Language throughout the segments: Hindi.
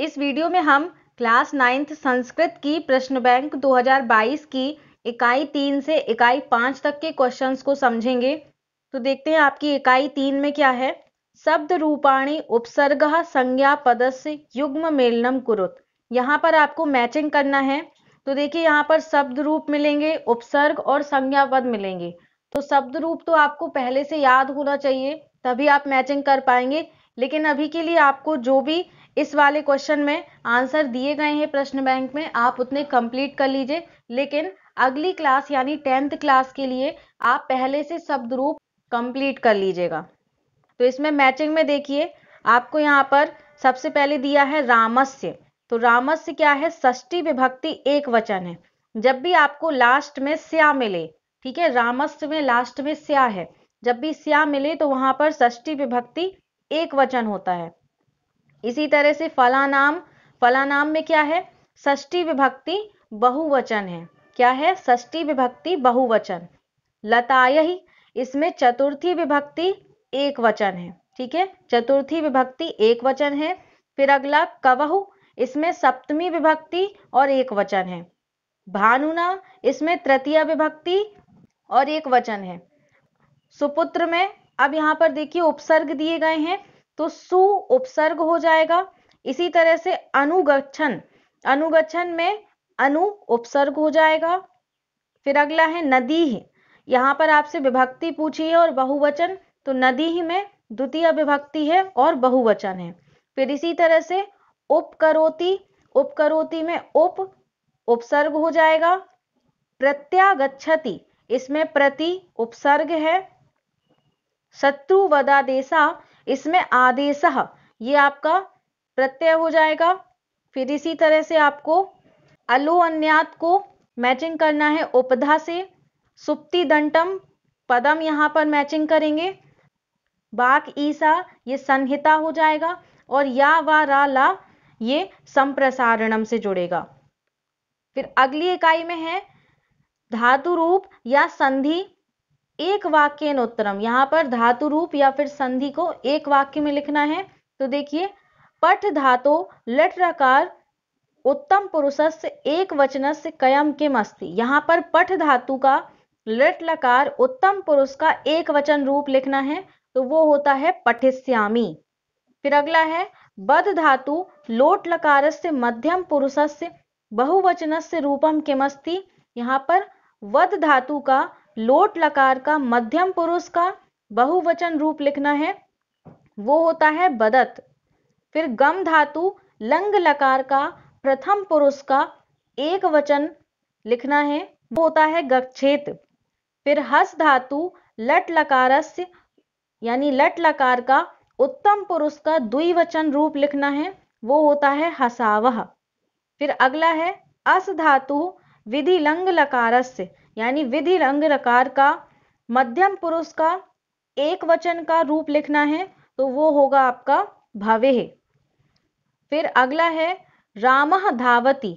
इस वीडियो में हम क्लास नाइन्थ संस्कृत की प्रश्न बैंक 2022 की इकाई तीन से इकाई पांच तक के क्वेश्चंस को समझेंगे तो देखते हैं आपकी इकाई तीन में क्या है शब्द रूपाणी उपसर्ग संज्ञा पदस्य युग्म मेलनम कुरुत यहाँ पर आपको मैचिंग करना है तो देखिए यहाँ पर शब्द रूप मिलेंगे उपसर्ग और संज्ञा पद मिलेंगे तो शब्द रूप तो आपको पहले से याद होना चाहिए तभी आप मैचिंग कर पाएंगे लेकिन अभी के लिए आपको जो भी इस वाले क्वेश्चन में आंसर दिए गए हैं प्रश्न बैंक में आप उतने कंप्लीट कर लीजिए लेकिन अगली क्लास यानी टेंथ क्लास के लिए आप पहले से शब्द रूप कंप्लीट कर लीजिएगा तो इसमें मैचिंग में देखिए आपको यहाँ पर सबसे पहले दिया है रामस्य तो रामस्य क्या है ष्टी विभक्ति एक वचन है जब भी आपको लास्ट में स्या मिले ठीक है रामस्य में लास्ट में स्या है जब भी स्या मिले तो वहां पर ष्टी विभक्ति एक वचन होता है इसी तरह से फलानाम फलानाम में क्या है ष्टी विभक्ति बहुवचन है क्या है ष्टी विभक्ति बहुवचन लताय इसमें चतुर्थी विभक्ति एक वचन है ठीक है चतुर्थी विभक्ति एक वचन है फिर अगला कवहु इसमें सप्तमी विभक्ति और एक वचन है भानुना इसमें तृतीय विभक्ति और एक वचन है सुपुत्र में अब यहाँ पर देखिए उपसर्ग दिए गए हैं तो सु उपसर्ग हो जाएगा इसी तरह से अनुगछन अनुगछन में अनु उपसर्ग हो जाएगा फिर अगला है नदी ही यहाँ पर आपसे विभक्ति पूछी है और बहुवचन तो नदी ही में द्वितीय विभक्ति है और बहुवचन है फिर इसी तरह से उपकरोति उपकरोति में उप उपसर्ग हो जाएगा प्रत्यागच्छति इसमें प्रति उपसर्ग है शत्रु वदादेशा इसमें आदेश ये आपका प्रत्यय हो जाएगा फिर इसी तरह से आपको अलो अन्यात को मैचिंग करना है उपधा से सुप्ति दंटम पदम यहाँ पर मैचिंग करेंगे बाक ईसा ये संहिता हो जाएगा और या वा रा ला ये संप्रसारणम से जुड़ेगा फिर अगली इकाई में है धातु रूप या संधि एक वाक्यनोत्तरम यहाँ पर धातु रूप या फिर संधि को एक वाक्य में लिखना है तो देखिए पठ धातु लट रकार उत्तम से एक से कयम किम अस्थि यहाँ पर पठ धातु का लट लकार उत्तम पुरुष का एक वचन रूप लिखना है तो वो होता है पठिस्यामी फिर अगला है बद धातु लोट लकार से मध्यम बहुवचन से रूपम किमस्ति यहाँ पर वध धातु का लोट लकार का मध्यम पुरुष का बहुवचन रूप लिखना है वो होता है बदत फिर गम धातु लंग लकार का प्रथम पुरुष का एक वचन लिखना है वो होता है गक्षेत फिर हस धातु लट लकारस्य यानी लट लकार का उत्तम पुरुष का द्विवचन रूप लिखना है वो होता है हसावह फिर अगला है अस धातु विधि लंग लकारस्य यानी विधि रंग रकार का मध्यम पुरुष का एक वचन का रूप लिखना है तो वो होगा आपका भवे फिर अगला है राम धावती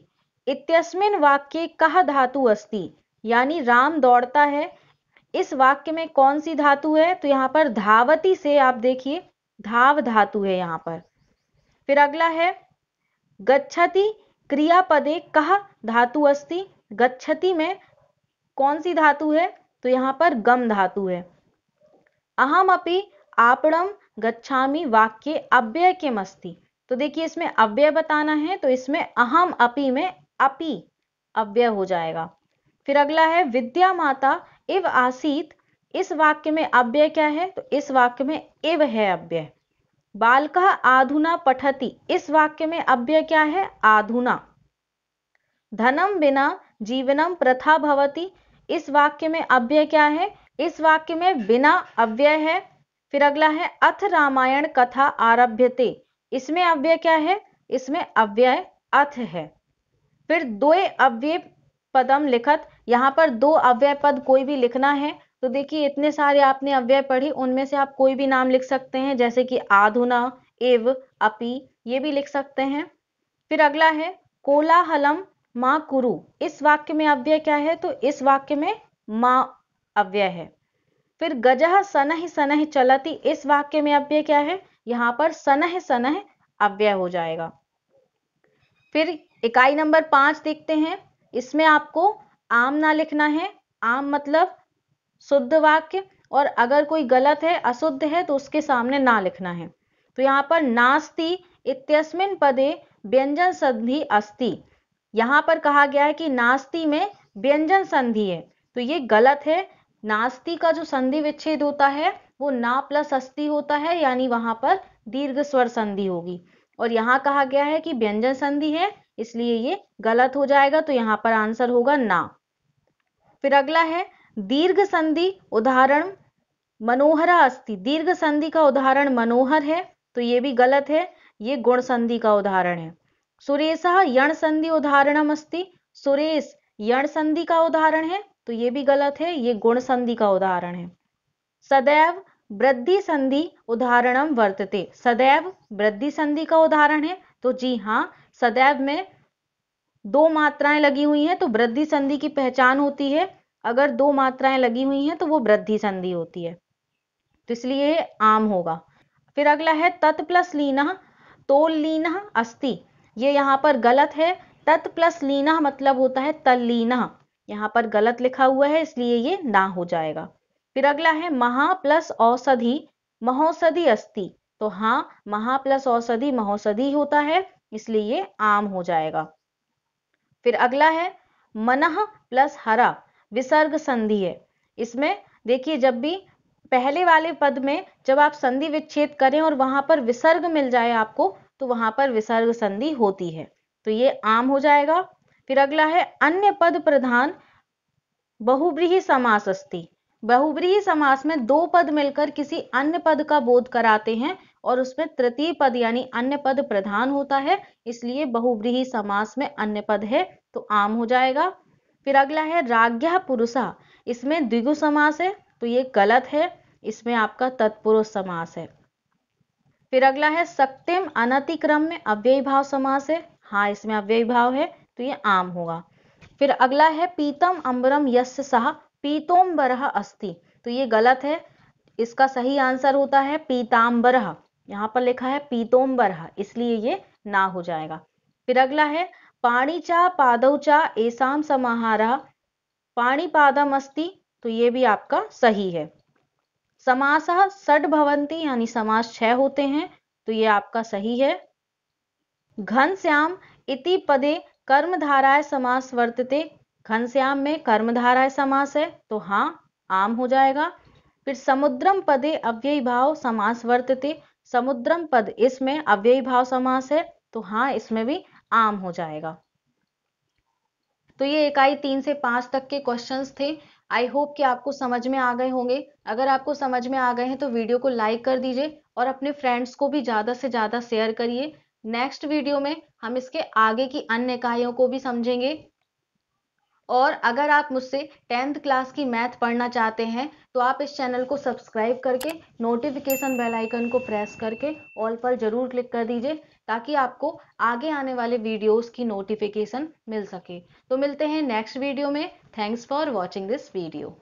इतस्मिन वाक्य कह धातु अस्ति यानी राम दौड़ता है इस वाक्य में कौन सी धातु है तो यहाँ पर धावती से आप देखिए धाव धातु है यहाँ पर फिर अगला है गच्छति क्रियापदे कह धातु अस्ति गच्छति में कौन सी धातु है तो यहाँ पर गम धातु है अहम अपि आपणम गच्छामी वाक्य अव्यय के मस्ती तो देखिए इसमें अव्यय बताना है तो इसमें अहम अपि में अपि अव्यय हो जाएगा फिर अगला है विद्या माता इव आसीत इस वाक्य में अव्यय क्या है तो इस वाक्य में इव है अव्यय बालक आधुना पठती इस वाक्य में अव्यय क्या है आधुना धनम बिना जीवनम प्रथा भवती इस वाक्य में अव्यय क्या है इस वाक्य में बिना अव्यय है फिर अगला है अथ रामायण कथा आरभ्य इसमें अव्यय क्या है इसमें अव्यय अथ है फिर दो अव्यय पदम लिखत यहाँ पर दो अव्यय पद कोई भी लिखना है तो देखिए इतने सारे आपने अव्यय पढ़ी उनमें से आप कोई भी नाम लिख सकते हैं जैसे कि आधुना एव अपी ये भी लिख सकते हैं फिर अगला है कोलाहलम माँ कुरु इस वाक्य में अव्यय क्या है तो इस वाक्य में माँ अव्यय है फिर गजह सनह सनह चलती इस वाक्य में अव्यय क्या है यहाँ पर सनह सनह अव्यय हो जाएगा फिर इकाई नंबर पांच देखते हैं इसमें आपको आम ना लिखना है आम मतलब शुद्ध वाक्य और अगर कोई गलत है अशुद्ध है तो उसके सामने ना लिखना है तो यहाँ पर नास्ति इत्यस्मिन पदे व्यंजन संधि अस्ति यहां पर कहा गया है कि नास्ती में व्यंजन संधि है तो ये गलत है नास्ती का जो संधि विच्छेद होता है वो ना प्लस अस्थि होता है यानी वहां पर दीर्घ स्वर संधि होगी और यहाँ कहा गया है कि व्यंजन संधि है इसलिए ये गलत हो जाएगा तो यहाँ पर आंसर होगा ना फिर अगला है दीर्घ संधि उदाहरण मनोहरा अस्थि दीर्घ संधि का उदाहरण मनोहर है तो ये भी गलत है ये गुण संधि का उदाहरण है सुरेश यण संधि उदाहरणम अस्ति सुरेश यण संधि का उदाहरण है तो ये भी गलत है ये गुण संधि का उदाहरण है सदैव वृद्धि संधि उदाहरणम वर्तते सदैव वृद्धि संधि का उदाहरण है तो जी हाँ सदैव में दो मात्राएं लगी हुई हैं तो वृद्धि संधि की पहचान होती है अगर दो मात्राएं लगी हुई हैं तो वो वृद्धि संधि होती है तो इसलिए आम होगा फिर अगला है तत् प्लस लीना तोल लीना अस्थि ये यहाँ पर गलत है तत् प्लस लीना मतलब होता है तल्लीना यहाँ पर गलत लिखा हुआ है इसलिए ये ना हो जाएगा फिर अगला है महा प्लस औषधि महोषधि अस्ति तो हाँ महा प्लस औषधि महोषधि होता है इसलिए ये आम हो जाएगा फिर अगला है मनह प्लस हरा विसर्ग संधि है इसमें देखिए जब भी पहले वाले पद में जब आप संधि विच्छेद करें और वहां पर विसर्ग मिल जाए आपको तो वहां पर विसर्ग संधि होती है तो ये आम हो जाएगा फिर अगला है अन्य पद प्रधान बहुब्रीही समास अस्थि बहुब्रीही समास में दो पद मिलकर किसी अन्य पद का बोध कराते हैं और उसमें तृतीय पद यानी अन्य पद प्रधान होता है इसलिए बहुब्रीही समास में अन्य पद है तो आम हो जाएगा फिर अगला है राग्य पुरुषा इसमें द्विगु समास है तो ये गलत है इसमें आपका तत्पुरुष समास है फिर अगला है सत्यम अनतिक्रम में अव्यय भाव समास है हाँ इसमें अव्यय भाव है तो ये आम होगा फिर अगला है पीतम अम्बरम यस्य सह पीतोम्बर अस्ति तो ये गलत है इसका सही आंसर होता है पीताम्बर यहाँ पर लिखा है पीतोम्बर इसलिए ये ना हो जाएगा फिर अगला है पाणीचा ऐसा एसाम पाणी पादम अस्ति तो ये भी आपका सही है समासह सड भवंती यानी समास छह होते हैं तो ये आपका सही है घनश्याम इति पदे कर्मधाराय समास वर्तते घनश्याम में कर्मधाराय समास है तो हाँ आम हो जाएगा फिर समुद्रम पदे अव्ययी भाव समास वर्तते समुद्रम पद इसमें अव्ययी भाव समास है तो हाँ इसमें भी आम हो जाएगा तो ये इकाई तीन से पांच तक के क्वेश्चन थे आई होप कि आपको समझ में आ गए होंगे अगर आपको समझ में आ गए हैं तो वीडियो को लाइक कर दीजिए और अपने फ्रेंड्स को भी ज़्यादा से ज़्यादा शेयर करिए नेक्स्ट वीडियो में हम इसके आगे की अन्य इकाइयों को भी समझेंगे और अगर आप मुझसे टेंथ क्लास की मैथ पढ़ना चाहते हैं तो आप इस चैनल को सब्सक्राइब करके नोटिफिकेशन बेल आइकन को प्रेस करके ऑल पर ज़रूर क्लिक कर दीजिए ताकि आपको आगे आने वाले वीडियोस की नोटिफिकेशन मिल सके तो मिलते हैं नेक्स्ट वीडियो में thanks for watching this video